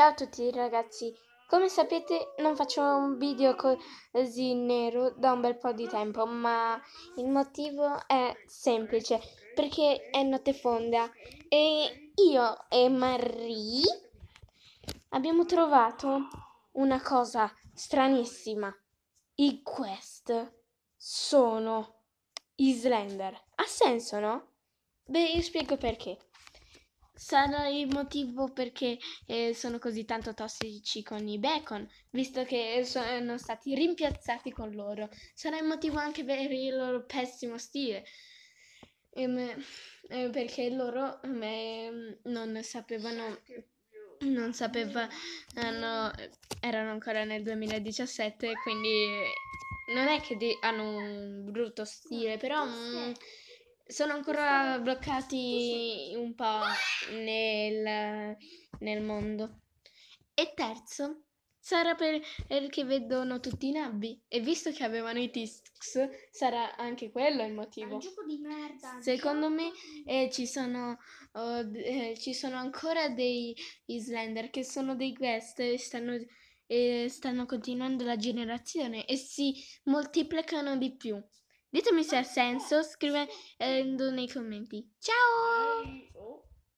Ciao a tutti ragazzi, come sapete non faccio un video così nero da un bel po' di tempo, ma il motivo è semplice, perché è notte fonda e io e Marie abbiamo trovato una cosa stranissima. I quest sono i Slender, Ha senso, no? Beh, io spiego perché sarà il motivo perché eh, sono così tanto tossici con i bacon, visto che sono stati rimpiazzati con loro. Sarà il motivo anche per il loro pessimo stile. Ehm, eh, perché loro ehm, non sapevano non sapevano, eh, erano ancora nel 2017, quindi non è che hanno un brutto stile, però... Mh, mm, sono ancora bloccati un po' nel, nel mondo. E terzo, sarà perché vedono tutti i nabbi. E visto che avevano i Tix, sarà anche quello il motivo. un gioco di merda. Secondo me eh, ci, sono, oh, eh, ci sono ancora dei Islander che sono dei Quest e stanno, eh, stanno continuando la generazione e si moltiplicano di più. Ditemi se ha senso scrivendo eh, nei commenti. Ciao! Oh.